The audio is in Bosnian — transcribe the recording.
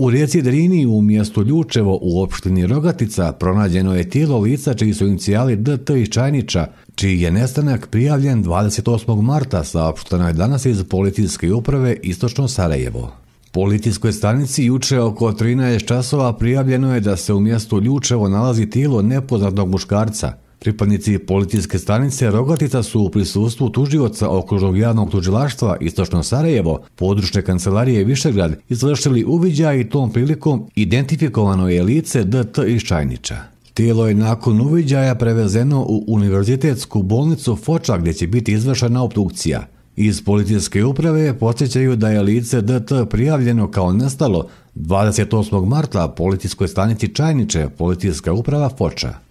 U rijeci Drini u mjestu Ljučevo u opštini Rogatica pronađeno je tijelo lica čiji su inicijali DT i Čajnića, čiji je nestanak prijavljen 28. marta sa je danas iz policijske uprave Istočno Sarajevo. Policijskoj stanici juče oko 13 časova prijavljeno je da se u mjestu Ljučevo nalazi tijelo nepoznatnog muškarca – Pripadnici policijske stanice Rogatica su u prisustvu tužioca okružnog javnog tužilaštva Istočno Sarajevo, područne kancelarije Višegrad, izvršili uviđaj i tom prilikom identifikovano je lice DT iz Čajniča. Tijelo je nakon uviđaja prevezeno u univerzitetsku bolnicu Foča gdje će biti izvršena obdukcija. Iz policijske uprave posjećaju da je lice DT prijavljeno kao nestalo 28. marta policijskoj stanici Čajniče, policijska uprava Foča.